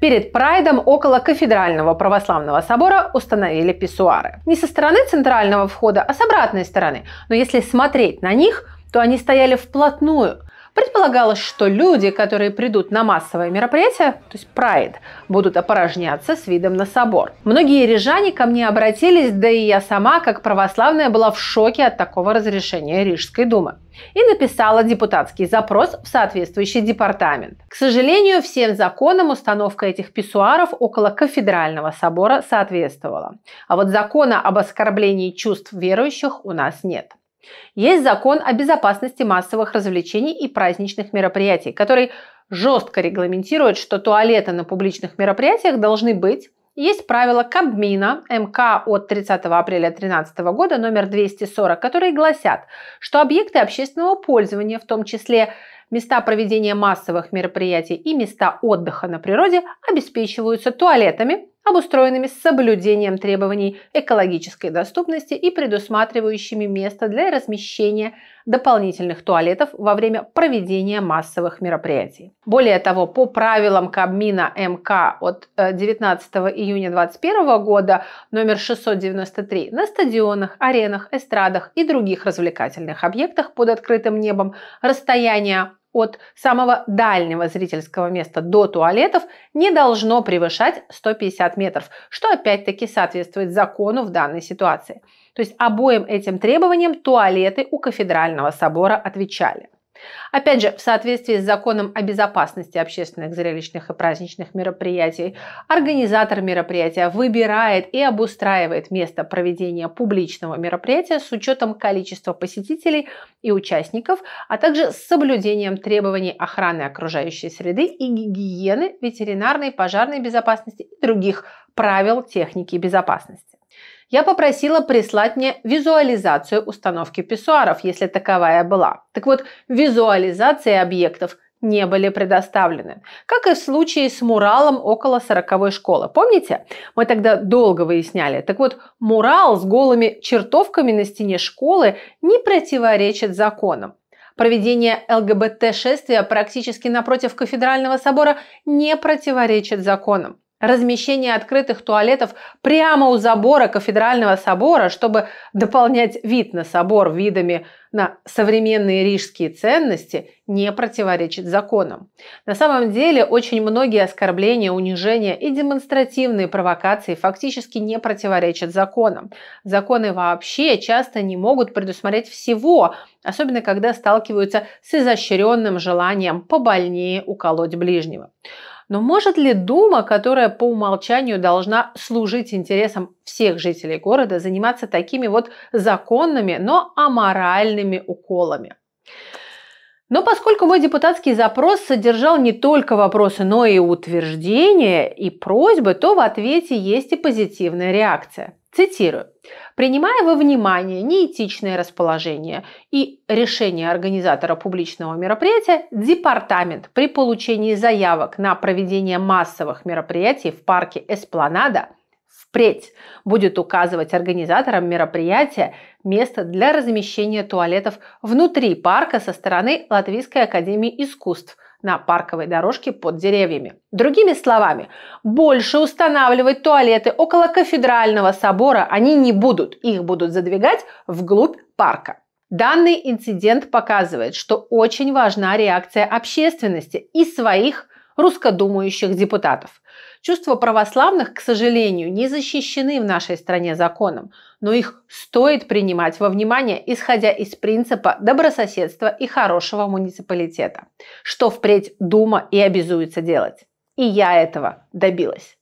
Перед прайдом около кафедрального православного собора установили писсуары. Не со стороны центрального входа, а с обратной стороны. Но если смотреть на них, то они стояли вплотную – Предполагалось, что люди, которые придут на массовое мероприятие, то есть прайд, будут опорожняться с видом на собор. Многие рижане ко мне обратились, да и я сама, как православная, была в шоке от такого разрешения Рижской думы и написала депутатский запрос в соответствующий департамент. К сожалению, всем законам установка этих писсуаров около кафедрального собора соответствовала. А вот закона об оскорблении чувств верующих у нас нет. Есть закон о безопасности массовых развлечений и праздничных мероприятий, который жестко регламентирует, что туалеты на публичных мероприятиях должны быть. Есть правила Кабмина МК от 30 апреля 2013 года номер 240, которые гласят, что объекты общественного пользования, в том числе места проведения массовых мероприятий и места отдыха на природе обеспечиваются туалетами, обустроенными с соблюдением требований экологической доступности и предусматривающими место для размещения дополнительных туалетов во время проведения массовых мероприятий. Более того, по правилам Кабмина МК от 19 э, июня 2021 года номер 693 на стадионах, аренах, эстрадах и других развлекательных объектах под открытым небом расстояние от самого дальнего зрительского места до туалетов не должно превышать 150 метров, что опять-таки соответствует закону в данной ситуации. То есть обоим этим требованиям туалеты у кафедрального собора отвечали. Опять же, в соответствии с законом о безопасности общественных зрелищных и праздничных мероприятий, организатор мероприятия выбирает и обустраивает место проведения публичного мероприятия с учетом количества посетителей и участников, а также с соблюдением требований охраны окружающей среды и гигиены, ветеринарной, пожарной безопасности и других правил техники безопасности я попросила прислать мне визуализацию установки писсуаров, если таковая была. Так вот, визуализации объектов не были предоставлены. Как и в случае с муралом около 40 школы. Помните? Мы тогда долго выясняли. Так вот, мурал с голыми чертовками на стене школы не противоречит законам. Проведение ЛГБТ-шествия практически напротив кафедрального собора не противоречит законам размещение открытых туалетов прямо у забора кафедрального собора, чтобы дополнять вид на собор видами на современные рижские ценности, не противоречит законам. На самом деле очень многие оскорбления, унижения и демонстративные провокации фактически не противоречат законам. Законы вообще часто не могут предусмотреть всего, особенно когда сталкиваются с изощренным желанием побольнее уколоть ближнего. Но может ли Дума, которая по умолчанию должна служить интересам всех жителей города, заниматься такими вот законными, но аморальными уколами? Но поскольку мой депутатский запрос содержал не только вопросы, но и утверждения и просьбы, то в ответе есть и позитивная реакция. Цитирую. «Принимая во внимание неэтичное расположение и решение организатора публичного мероприятия, департамент при получении заявок на проведение массовых мероприятий в парке Эспланада впредь будет указывать организаторам мероприятия место для размещения туалетов внутри парка со стороны Латвийской академии искусств – на парковой дорожке под деревьями. Другими словами, больше устанавливать туалеты около кафедрального собора они не будут, их будут задвигать вглубь парка. Данный инцидент показывает, что очень важна реакция общественности и своих русскодумающих депутатов. Чувства православных, к сожалению, не защищены в нашей стране законом, но их стоит принимать во внимание, исходя из принципа добрососедства и хорошего муниципалитета, что впредь Дума и обязуется делать. И я этого добилась.